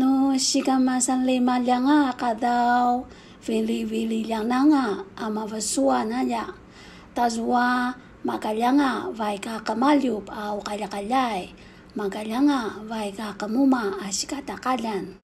no shikamasan lima lianga kadaw vili vili lianga ama vasua naya tazwa magalianga vai ka kamalyup au kalyakalay magalianga vai ka kamuma asikatakalan